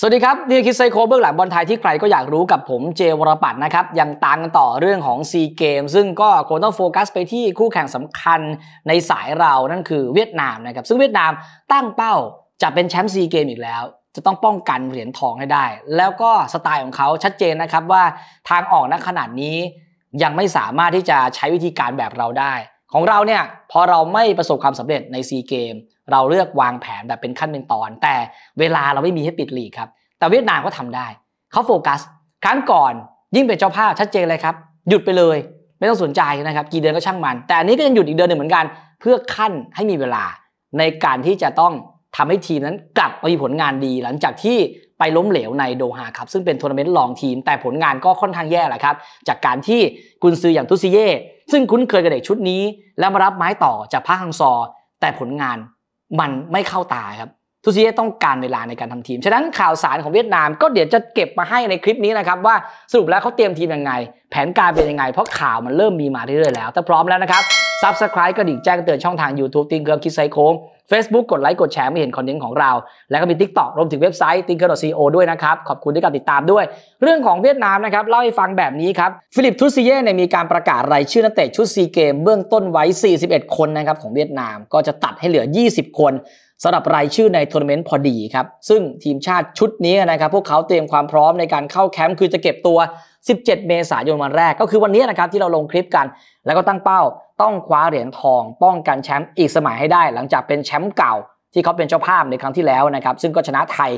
สวัสดีครับ นี่คิดไซโคเบื้องหลังบอลไทยที่ใครก็อยากรู้กับผมเจวรปัตนะครับยังตามกันต่อเรื่องของซีเกมซึ่งก็ควรต้องโฟกัสไปที่คู่แข่งสำคัญในสายเรานั่นคือเวียดนามนะครับซึ่งเวียดนามตั้งเป้าจะเป็นแชมป์ซีเกมอีกแล้ว จะต้องป้องกันเหรียญทองให้ได้ แล้วก็สไตล์ของเขาชัดเจนนะครับว่าทางออกณขนาดนี้ยังไม่สามารถที่จะใช้วิธีการแบบเราได้ของเราเนี่ยพอเราไม่ประสบความสำเร็จในซีเกมเราเลือกวางแผนแบบเป็นขั้นเป็นตอน แต่เวลาเราไม่มีให้ปิดหลีกครับ แต่เวียดนามก็ทำได้เขาโฟกัสครั้งก่อนยิ่งเป็นเจ้าภาพชัดเจนเลยครับหยุดไปเลยไม่ต้องสนใจนะครับกี่เดือนก็ช่างมัน แต่อันนี้ก็ยังหยุดอีกเดือนหนึ่งเหมือนกัน เพื่อขั้นให้มีเวลา ในการที่จะต้องทำให้ทีมนั้นกลับมามีผลงานดี หลังจากที่ไปล้มเหลวในโดฮาครับ ซึ่งเป็นทัวร์นาเมนต์รองทีม แต่ผลงานก็ค่อนข้างแย่แหละครับจากการที่กุนซืออย่างทุซิเย่ซึ่งคุ้นเคยกับเด็กชุดนี้ แล้วมารับไม้ต่อจากพาคฮังซอ แต่ผลงานมันไม่เข้าตาครับทุซิเย่ต้องการเวลาในการทำทีม ฉะนั้นข่าวสารของเวียดนามก็เดี๋ยวจะเก็บมาให้ในคลิปนี้นะครับ ว่าสรุปแล้วเขาเตรียมทีมยังไง แผนการเป็นยังไงเพราะข่าวมันเริ่มมีมาเรื่อยๆแล้วถ้าพร้อมแล้วนะครับซับสไครต์กระดิ่งแจ้งเตือนช่องทาง YouTube ติงเกิร์คิดไซโค้ Facebook กดไลค์กดแชร์ไม่เห็นคอนเทนต์ของเราแล้วก็มี TikTok รวมถึงเว็บไซต์ t i n k e r c o ด้วยนะครับ ขอบคุณที่การติดตามด้วย เรื่องของเวียดนามนะครับ เล่าให้ฟังแบบนี้ครับฟิลิปทุสซีเย่เนี่ยมีการประกาศรายชื่อนักเตะชุดซีเกม เบื้องต้นไว้ 41 คนนะครับ ของเวียดนาม ก็จะตัดให้เหลือ 20 คนสำหรับรายชื่อในทัวร์นาเมนต์พอดีครับซึ่งทีมชาติชุดนี้นะครับพวกเขาเตรียมความพร้อมในการเข้าแคมป์คือจะเก็บตัว 17 เมษายนวันแรก ก็คือวันนี้นะครับที่เราลงคลิปกัน แล้วก็ตั้งเป้าต้องคว้าเหรียญทองป้องกันแชมป์อีกสมัยให้ได้ หลังจากเป็นแชมป์เก่าที่เขาเป็นเจ้าภาพในครั้งที่แล้วนะครับซึ่งก็ชนะไทย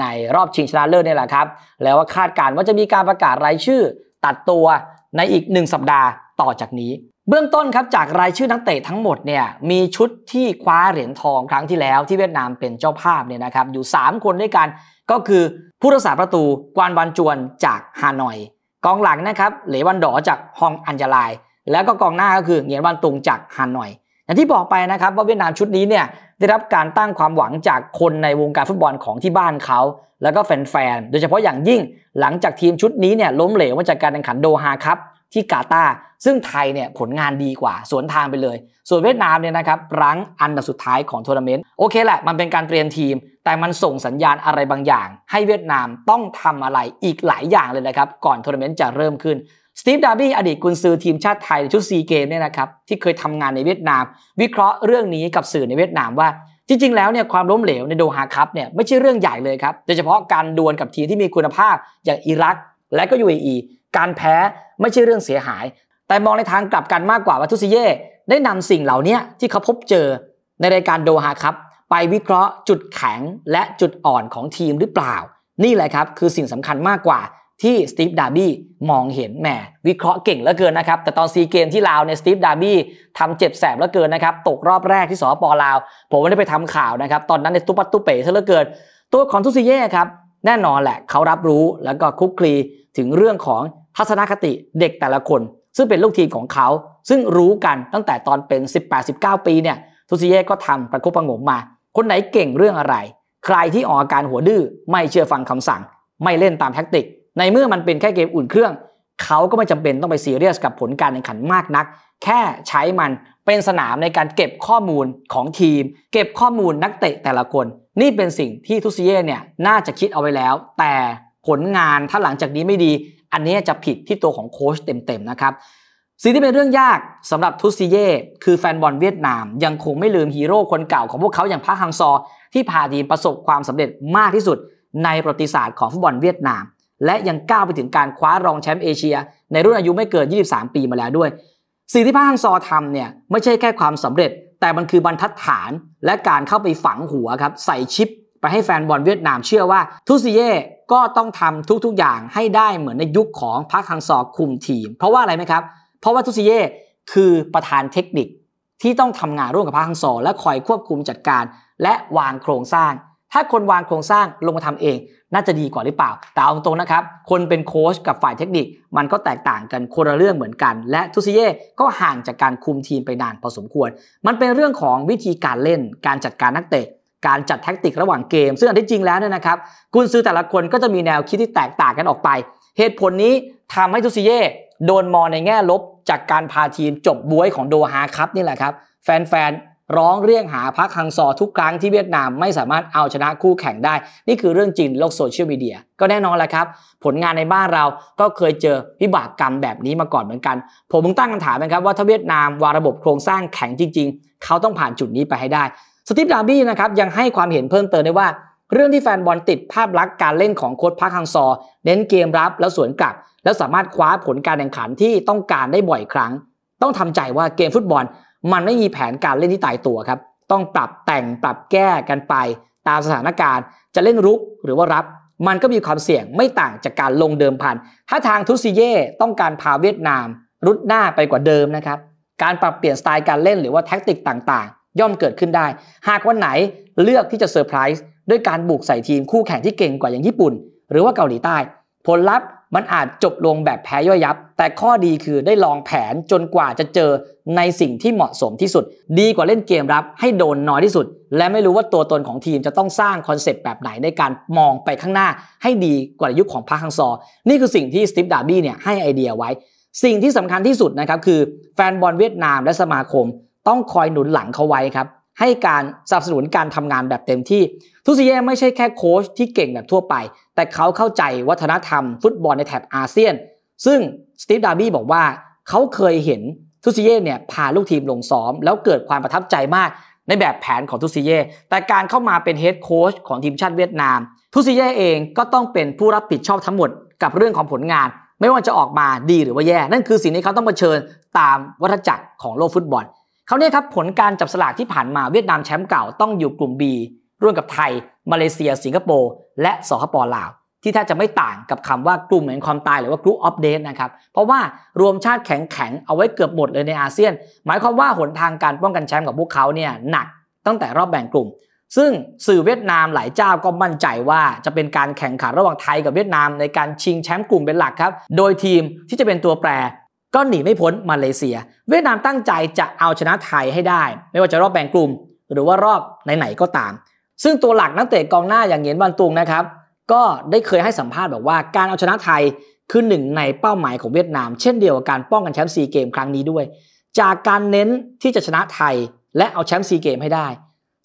ในรอบชิงชนะเลิศนี่แหละครับแล้วคาดการณ์ว่าจะมีการประกาศรายชื่อ ตัดตัวในอีก1สัปดาห์ต่อจากนี้เบื้องต้นครับจากรายชื่อนักเตะทั้งหมดเนี่ยมีชุดที่คว้าเหรียญทองครั้งที่แล้ว ที่เวียดนามเป็นเจ้าภาพเนี่ยนะครับ อยู่ 3 คนด้วยกัน ก็คือผู้รักษาประตูกวนวันจวนจากฮานอย กองหลังนะครับเหลวันดอจากฮองอันจลาย แล้วก็กองหน้าก็คือเหงียนวันตุงจากฮานอยอย่างที่บอกไปนะครับว่าเวียดนามชุดนี้เนี่ยได้รับการตั้งความหวังจากคนในวงการฟุตบอลของที่บ้านเขา แล้วก็แฟนๆโดยเฉพาะอย่างยิ่งหลังจากทีมชุดนี้เนี่ยล้มเหลวมาจากการแข่งขันโดฮาครับที่กาตาซึ่งไทยเนี่ยผลงานดีกว่า สวนทางไปเลย ส่วนเวียดนามเนี่ยนะครับรั้งอันดับสุดท้ายของทัวร์นาเมนต์โอเคแหละมันเป็นการเตรียมทีม แต่มันส่งสัญญาณอะไรบางอย่าง ให้เวียดนามต้องทำอะไรอีกหลายอย่างเลยนะครับ ก่อนทัวร์นาเมนต์จะเริ่มขึ้น สตีฟดาร์บี้อดีตกุนซือทีมชาติไทยในชุดซีเกมเนี่ยนะครับ ที่เคยทำงานในเวียดนาม วิเคราะห์เรื่องนี้กับสื่อในเวียดนามว่า จริง ๆแล้วเนี่ยความล้มเหลวในโดฮาคัพเนี่ยไม่ใช่เรื่องใหญ่เลยครับโดยเฉพาะการดวลกับทีมที่มีคุณภาพอย่างอิรักและก็ยูเอการแพ้ไม่ใช่เรื่องเสียหาย แต่มองในทางกลับกันมากกว่าวัาุซิเย่ ได้นำสิ่งเหล่านี้ที่เขาพบเจอในรายการโดฮาครับ ไปวิเคราะห์จุดแข็งและจุดอ่อนของทีมหรือเปล่า นี่แหละครับ คือสิ่งสำคัญมากกว่าที่สตีฟดาร์บี้มองเห็นแหมวิเคราะห์เก่งเหลือเกินนะครับ แต่ตอนซีเกมที่ลาวเนี่ยสตีฟดาร์บี้ทำเจ็บแสบเหลือเกินนะครับ ตกรอบแรกที่สปลาว ผมไม่ได้ไปทำข่าวนะครับ ตอนนั้นในตุ๊ปตุุเป๋เหลือเกิน ตัวของทุซิเย่ครับแน่นอนแหละเขารับรู้แล้วก็คุกคลีถึงเรื่องของทัศนคติเด็กแต่ละคน ซึ่งเป็นลูกทีมของเขา ซึ่งรู้กันตั้งแต่ตอนเป็น 18-19 ปีเนี่ยทุซิเย่ก็ทำประคบประงมมา คนไหนเก่งเรื่องอะไร ใครที่ออกอาการหัวดื้อไม่เชื่อฟังคำสั่ง ไม่เล่นตามแท็กติก ในเมื่อมันเป็นแค่เกมอุ่นเครื่อง เขาก็ไม่จำเป็นต้องไปซีเรียสกับผลการแข่งขันมากนัก แค่ใช้มันเป็นสนามในการเก็บข้อมูลของทีม เก็บข้อมูลนักเตะแต่ละคน นี่เป็นสิ่งที่ทุซิเย่เนี่ยน่าจะคิดเอาไว้แล้ว แต่ผลงานถ้าหลังจากนี้ไม่ดีอันนี้จะผิดที่ตัวของโค้ชเต็มๆนะครับ สิ่งที่เป็นเรื่องยากสำหรับทุสซิเย่คือแฟนบอลเวียดนาม ยังคงไม่ลืมฮีโร่คนเก่าของพวกเขาอย่างพาฮังซอ ที่พาทีมประสบความสำเร็จมากที่สุด ในประวัติศาสตร์ของฟุตบอลเวียดนาม และยังก้าวไปถึงการคว้ารองแชมป์เอเชีย ในรุ่นอายุไม่เกิน 23 ปีมาแล้วด้วยสิ่งที่พาฮังซอทำเนี่ยไม่ใช่แค่ความสำเร็จ แต่มันคือบรรทัดฐานและการเข้าไปฝังหัวครับใส่ชิปไปให้แฟนบอลเวียดนามเชื่อว่าทุสซิเย่ก็ต้องทำทุกๆ อย่างให้ได้เหมือนในยุคของพักฮังซอคุมทีม เพราะว่าอะไรไหมครับเพราะว่าทุซิเย่คือประธานเทคนิคที่ต้องทำงานร่วมกับพักฮังซอและคอยควบคุมจัดการ และวางโครงสร้าง ถ้าคนวางโครงสร้างลงมาทำเอง น่าจะดีกว่าหรือเปล่าแต่เอาตรงนะครับ คนเป็นโค้ชกับฝ่ายเทคนิค มันก็แตกต่างกันคนละเรื่องเหมือนกัน และทุซิเย่ก็ห่างจากการคุมทีมไปนานพอสมควร มันเป็นเรื่องของวิธีการเล่นการจัดการนักเตะการจัดแท็กติกระหว่างเกม ซึ่งอันที่จริงแล้วเนี่ยนะครับ กุนซือแต่ละคนก็จะมีแนวคิดที่แตกต่างกันออกไป เหตุผลนี้ทำให้ทุซิเย่ โดนมองในแง่ลบ จากการพาทีมจบบวยของโดฮาครับนี่แหละครับ แฟนๆ ร้องเรียกหาพักคังซอทุกครั้งที่เวียดนามไม่สามารถเอาชนะคู่แข่งได้ นี่คือเรื่องจริงโลกโซเชียลมีเดียก็แน่นอนแหละครับผลงานในบ้านเราก็เคยเจอวิบากกรรมแบบนี้มาก่อนเหมือนกัน ผมมึงตั้งคำถามนะครับว่าถ้าเวียดนามวาระบบโครงสร้างแข็งจริง ๆ เขาต้องผ่านจุดนี้ไปให้ได้สตีฟดาร์บี้นะครับยังให้ความเห็นเพิ่มเติมได้ว่า เรื่องที่แฟนบอลติดภาพลักษณ์การเล่นของโค้ชพักฮังซอ เน้นเกมรับแล้วสวนกลับ แล้วสามารถคว้าผลการแข่งขันที่ต้องการได้บ่อยครั้ง ต้องทำใจว่าเกมฟุตบอล มันไม่มีแผนการเล่นที่ตายตัวครับต้องปรับแต่งปรับแก้กันไป ตามสถานการณ์ จะเล่นรุกหรือว่ารับ มันก็มีความเสี่ยงไม่ต่างจากการลงเดิมพันถ้าทางทุซิเย่ต้องการพาเวียดนาม รุดหน้าไปกว่าเดิมนะครับการปรับเปลี่ยนสไตล์การเล่นหรือว่าแท็กติกต่างๆย่อมเกิดขึ้นได้ หากวันไหนเลือกที่จะเซอร์ไพรส์ด้วยการบุกใส่ทีมคู่แข่งที่เก่งกว่าอย่างญี่ปุ่น หรือว่าเกาหลีใต้ ผลลัพธ์มันอาจจบลงแบบแพ้ย่อยยับ แต่ข้อดีคือได้ลองแผนจนกว่าจะเจอในสิ่งที่เหมาะสมที่สุด ดีกว่าเล่นเกมรับให้โดนน้อยที่สุด และไม่รู้ว่าตัวตนของทีมจะต้องสร้างคอนเซปต์แบบไหนในการมองไปข้างหน้าให้ดีกว่ายุคของพาคังซอนี่คือสิ่งที่สตีฟดาร์บี้เนี่ยให้ไอเดียไว้ สิ่งที่สำคัญที่สุดนะครับคือแฟนบอลเวียดนามและสมาคมต้องคอยหนุนหลังเขาไว้ครับให้การสนับสนุนการทำงานแบบเต็มที่ทุสิเย่ไม่ใช่แค่โค้ชที่เก่งแบบทั่วไป แต่เขาเข้าใจวัฒนธรรมฟุตบอลในแถบอาเซียน ซึ่งสตีฟดาร์บี้บอกว่า เขาเคยเห็นทุสิเย่เนี่ยพาลูกทีมลงซ้อม แล้วเกิดความประทับใจมากในแบบแผนของทุสิเย่แต่การเข้ามาเป็นเฮดโค้ชของทีมชาติเวียดนามทุสิเย่เองก็ต้องเป็นผู้รับผิดชอบทั้งหมดกับเรื่องของผลงาน ไม่ว่าจะออกมาดีหรือว่าแย่ นั่นคือสิ่งที่เขาต้องเผชิญตามวัฏจักรของโลกฟุตบอลเขาเนี่ยครับผลการจับสลากที่ผ่านมาเวียดนามแชมป์เก่าต้องอยู่กลุ่ม B ร่วมกับไทยมาเลเซีย สิงคโปร์และสหปลาว ที่แทบจะไม่ต่างกับคำว่ากลุ่มแห่งความตายหรือว่ากลุ่มออฟเดตนะครับ เพราะว่ารวมชาติแข็งๆเอาไว้เกือบหมดเลยในอาเซียน หมายความว่าหนทางการป้องกันแชมป์กับพวกเขาเนี่ยหนักตั้งแต่รอบแบ่งกลุ่ม ซึ่งสื่อเวียดนามหลายเจ้าก็มั่นใจว่าจะเป็นการแข่งขันระหว่างไทยกับเวียดนาม ในการชิงแชมป์กลุ่มเป็นหลักครับโดยทีมที่จะเป็นตัวแปรก็หนีไม่พ้นมาเลเซีย เวียดนามตั้งใจจะเอาชนะไทยให้ได้ ไม่ว่าจะรอบแบ่งกลุ่ม หรือว่ารอบไหน ๆ ก็ตาม ซึ่งตัวหลักนักเตะกองหน้าอย่างเงียนวันตุงนะครับก็ได้เคยให้สัมภาษณ์บอกว่าการเอาชนะไทยคือหนึ่งในเป้าหมายของเวียดนาม เช่นเดียวกับการป้องกันแชมป์ซีเกมครั้งนี้ด้วย จากการเน้นที่จะชนะไทย และเอาแชมป์ซีเกมให้ได้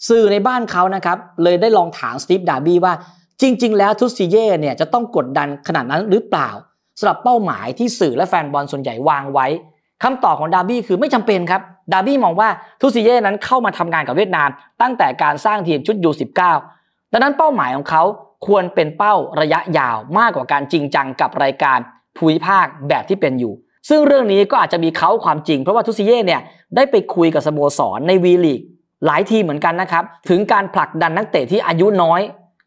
สื่อในบ้านเขานะครับเลยได้ลองถามสตีฟดาร์บี้ว่าจริงๆ แล้วทุสซีเย่เนี่ยจะต้องกดดันขนาดนั้นหรือเปล่าสำหรับเป้าหมายที่สื่อและแฟนบอลส่วนใหญ่วางไว้ คำตอบของดาร์บี้คือไม่จำเป็นครับ ดาร์บี้มองว่าทูซิเย่นั้นเข้ามาทำงานกับเวียดนาม ตั้งแต่การสร้างทีมชุดยู19ดังนั้นเป้าหมายของเขาควรเป็นเป้าระยะยาวมากกว่าการจริงจังกับรายการภูมิภาคแบบที่เป็นอยู่ ซึ่งเรื่องนี้ก็อาจจะมีเขาความจริง เพราะว่าทูซิเย่เนี่ยได้ไปคุยกับสโมสรในวีลีกหลายทีเหมือนกันนะครับถึงการผลักดันนักเตะที่อายุน้อย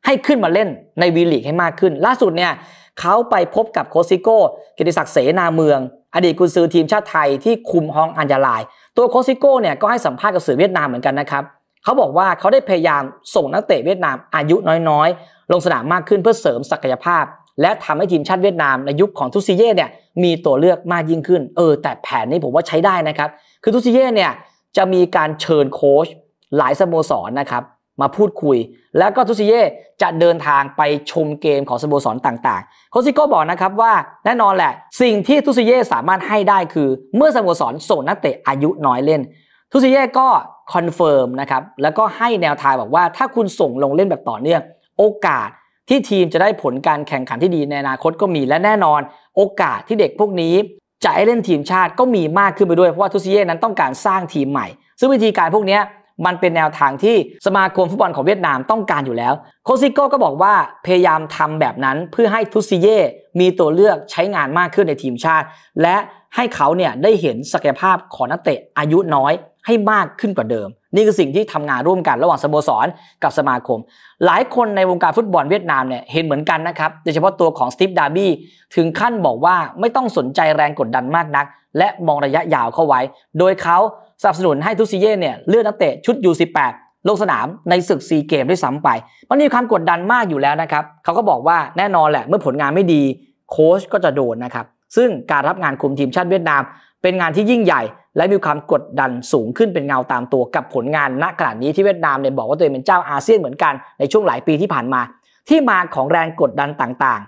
ให้ขึ้นมาเล่นในวีลีกให้มากขึ้น ล่าสุดเนี่ยเขาไปพบกับโคซิโก้กิติศักดิ์เสนาเมือง อดีตกุนซือทีมชาติไทยที่คุมฮองอัญญาลาย ตัวโคซิโก้เนี่ยก็ให้สัมภาษณ์กับสื่อเวียดนามเหมือนกันนะครับ เขาบอกว่าเขาได้พยายามส่งนักเตะเวียดนามอายุน้อยๆ ลงสนามมากขึ้นเพื่อเสริมศักยภาพ และทำให้ทีมชาติเวียดนามในยุคของทุซิเย่เนี่ยมีตัวเลือกมากยิ่งขึ้น เออ แต่แผนนี้ผมว่าใช้ได้นะครับ คือทุซิเย่เนี่ยจะมีการเชิญโค้ชหลายสโมสรนนะครับมาพูดคุย แล้วก็ทุซิเย่จะเดินทางไปชมเกมของสโมสรต่างๆโคซิโก้บอกนะครับว่าแน่นอนแหละ สิ่งที่ทุซิเย่สามารถให้ได้คือ เมื่อสโมสรส่งนักเตะอายุน้อยเล่นทุซิเย่ก็คอนเฟิร์มนะครับแล้วก็ให้แนวทางบอกว่า ถ้าคุณส่งลงเล่นแบบต่อเนื่องโอกาสที่ทีมจะได้ผลการแข่งขันที่ดีในอนาคตก็มีและแน่นอนโอกาสที่เด็กพวกนี้จะ้เล่นทีมชาติก็มีมากขึ้นไปด้วยเพราะว่าทุซิเย่นั้นต้องการสร้างทีมใหม่ ซึ่งวิธีการพวกนี้มันเป็นแนวทางที่สมาคมฟุตบอลของเวียดนามต้องการอยู่แล้วโคซิโก้ก็บอกว่าพยายามทำแบบนั้นเพื่อให้ทุซิเย่มีตัวเลือกใช้งานมากขึ้นในทีมชาติ และให้เขาเนี่ยได้เห็นศักยภาพของนักเตะอายุน้อยให้มากขึ้นกว่าเดิม นี่คือสิ่งที่ทำงานร่วมกันระหว่างสโมสรกับสมาคม หลายคนในวงการฟุตบอลเวียดนามเนี่ยเห็นเหมือนกันนะครับโดยเฉพาะตัวของสตีฟดาร์บี้ถึงขั้นบอกว่าไม่ต้องสนใจแรงกดดันมากนัก และมองระยะยาวเข้าไว้ โดยเขาสนับสนุนให้ทุซิเย่เนี่ยเลือกนักเตะชุด U18 ลงสนามในศึกซีเกมได้ซ้ำไปมันมีความกดดันมากอยู่แล้วนะครับ เขาก็บอกว่าแน่นอนแหละเมื่อผลงานไม่ดีโค้ชก็จะโดนนะครับ ซึ่งการรับงานคุมทีมชาติเวียดนามเป็นงานที่ยิ่งใหญ่ และมีความกดดันสูงขึ้นเป็นเงาตามตัวกับผลงานณขณะนี้ที่เวียดนามเนี่ยบอกว่าตัวเองเป็นเจ้าอาเซียนเหมือนกันในช่วงหลายปีที่ผ่านมา ที่มาของแรงกดดันต่าง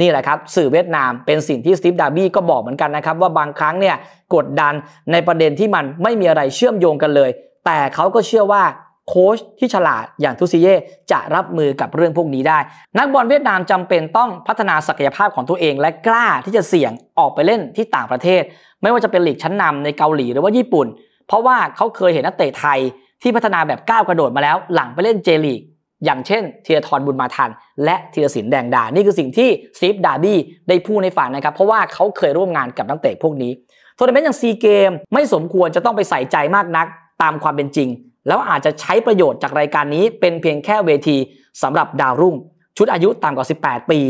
นี่แหละครับ สื่อเวียดนามเป็นสิ่งที่สตีฟดาร์บี้ก็บอกเหมือนกันนะครับ ว่าบางครั้งเนี่ยกดดันในประเด็นที่มันไม่มีอะไรเชื่อมโยงกันเลย แต่เขาก็เชื่อว่าโค้ชที่ฉลาดอย่างทุซิเย่จะรับมือกับเรื่องพวกนี้ได้ นักบอลเวียดนามจำเป็นต้องพัฒนาศักยภาพของตัวเองและกล้าที่จะเสี่ยงออกไปเล่นที่ต่างประเทศ ไม่ว่าจะเป็นหลีกชั้นนำในเกาหลีหรือว่าญี่ปุ่น เพราะว่าเขาเคยเห็นนักเตะไทยที่พัฒนาแบบก้าวกระโดดมาแล้ว หลังไปเล่นเจลีกอย่างเช่นเทียทรบุญมาทันและเทียสินแดงดา นี่คือสิ่งที่ซีฟดาร์บี้ได้พูดในฝันนะครับ เพราะว่าเขาเคยร่วมงานกับนักเตะพวกนี้ทัวร์นาเมนต์อย่างซีเกมไม่สมควรจะต้องไปใส่ใจมากนักตามความเป็นจริง แล้วอาจจะใช้ประโยชน์จากรายการนี้เป็นเพียงแค่เวที สำหรับดาวรุ่งชุดอายุต่ำกว่า 18 ปี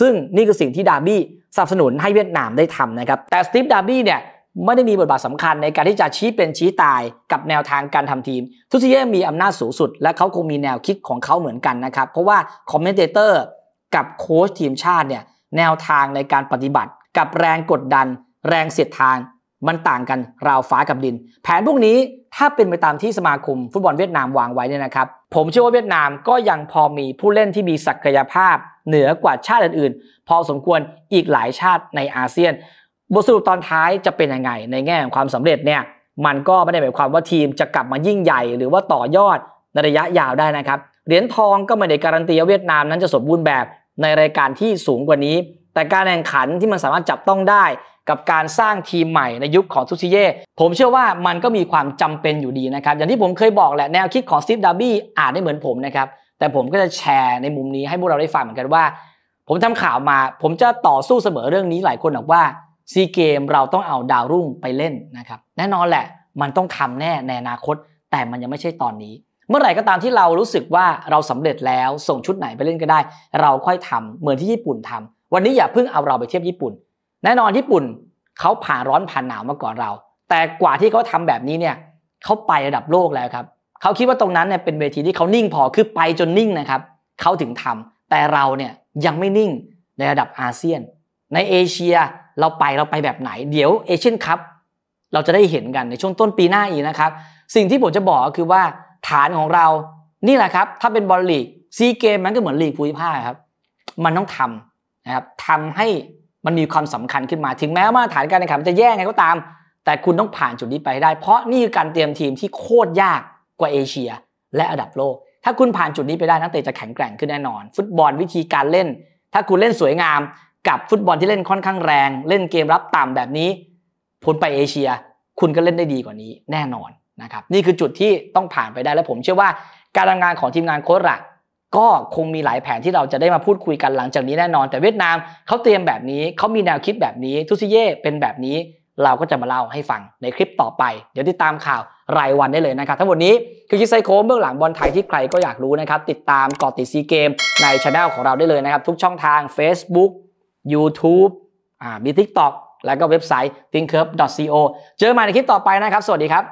ซึ่งนี่คือสิ่งที่ดาร์บี้สนับสนุนให้เวียดนามได้ทำนะครับแต่สตีฟดาร์บี้เนี่ยไม่ได้มีบทบาทสำคัญในการที่จะชี้เป็นชี้ตายกับแนวทางการทำทีม ทุซีเย่มีอำนาจสูงสุด และเขาคงมีแนวคิดของเขาเหมือนกันนะครับ เพราะว่าคอมเมนเตเตอร์กับโค้ชทีมชาติเนี่ยแนวทางในการปฏิบัติ กับแรงกดดัน แรงเสียดทานมันต่างกัน ราวฟ้ากับดิน แผนพวกนี้ถ้าเป็นไปตามที่สมาคมฟุตบอลเวียดนามวางไว้เนี่ยนะครับผมเชื่อว่าเวียดนามก็ยังพอมีผู้เล่นที่มีศักยภาพเหนือกว่าชาติอื่น ๆ พอสมควรอีกหลายชาติในอาเซียนบทสรุปตอนท้ายจะเป็นยังไง ในแง่ของความสำเร็จเนี่ย มันก็ไม่ได้หมายความว่าทีมจะกลับมายิ่งใหญ่หรือว่าต่อยอดในระยะยาวได้นะครับเหรียญทองก็ไม่ได้การันตีว่าเวียดนามนั้นจะสมบูรณ์แบบในรายการที่สูงกว่านี้ แต่การแข่งขันที่มันสามารถจับต้องได้ กับการสร้างทีมใหม่ในยุคของทุซิเย่ผมเชื่อว่ามันก็มีความจำเป็นอยู่ดีนะครับอย่างที่ผมเคยบอกแหละแนวคิดของซิฟดับบี้อาจไม่เหมือนผมนะครับแต่ผมก็จะแชร์ในมุมนี้ให้พวกเราได้ฟังเหมือนกันว่า ผมทำข่าวมา ผมจะต่อสู้เสมอเรื่องนี้หลายคนบอกว่าซีเกมเราต้องเอาดาวรุ่งไปเล่นนะครับ แน่นอนแหละมันต้องทำแน่ในอนาคตแต่มันยังไม่ใช่ตอนนี้ เมื่อไหร่ก็ตามที่เรารู้สึกว่าเราสำเร็จแล้วส่งชุดไหนไปเล่นก็ได้ เราค่อยทำเหมือนที่ญี่ปุ่นทำ วันนี้อย่าเพิ่งเอาเราไปเทียบญี่ปุ่น แน่นอนญี่ปุ่นเขาผ่านร้อนผ่านหนาวมาก่อนเรา แต่กว่าที่เขาทาแบบนี้เนี่ยเขาไประดับโลกแล้วครับเขาคิดว่าตรงนั้นเนี่ยเป็นเวทีที่เขานิ่งพอคือไปจนนิ่งนะครับเขาถึงทำ แต่เราเนี่ยยังไม่นิ่งในระดับอาเซียน ในเอเชียเราไปเราไปแบบไหน เดี๋ยวเอเชียนคัพเราจะได้เห็นกันในช่วงต้นปีหน้าอีกนะครับ สิ่งที่ผมจะบอกก็คือว่าฐานของเรานี่แหละครับ ถ้าเป็นบอลลีก ซีเกมมันก็เหมือนลีกภูมิภาคครับ มันต้องทำนะครับทำให้มันมีความสำคัญขึ้นมา ถึงแม้ว่าฐานการแข่งขันจะแย่ไงก็ตาม แต่คุณต้องผ่านจุดนี้ไปได้เพราะนี่คือการเตรียมทีมที่โคตรยากกว่าเอเชีย และระดับโลก ถ้าคุณผ่านจุดนี้ไปได้นักเตะจะแข็งแกร่งขึ้นแน่นอน ฟุตบอลวิธีการเล่น ถ้าคุณเล่นสวยงามกับฟุตบอลที่เล่นค่อนข้างแรง เล่นเกมรับต่ำแบบนี้พ้นไปเอเชีย คุณก็เล่นได้ดีกว่านี้แน่นอนนะครับนี่คือจุดที่ต้องผ่านไปได้และผม เชื่อว่าการทำงานของทีมงานโค้ชละก็คงมีหลายแผนที่เราจะได้มาพูดคุยกันหลังจากนี้แน่นอน แต่เวียดนามเขาเตรียมแบบนี้เขามีแนวคิดแบบนี้ ทุซิเย่เป็นแบบนี้ เราก็จะมาเล่าให้ฟังในคลิปต่อไป เดี๋ยวติดตามข่าวรายวันได้เลยนะครับทั้งหมดนี้คือคิดไซโคเบื้องหลังบอลไทยที่ใครก็อยากรู้นะครับติดตามกอติดซีเกมในช anel ของเราได้เลยนะครับทุกช่องทาง Facebook YouTube มี TikTok แล้วก็เว็บไซต์ t i n c u r v e c o เจอใหม่ในคลิปต่อไปนะครับ สวัสดีครับ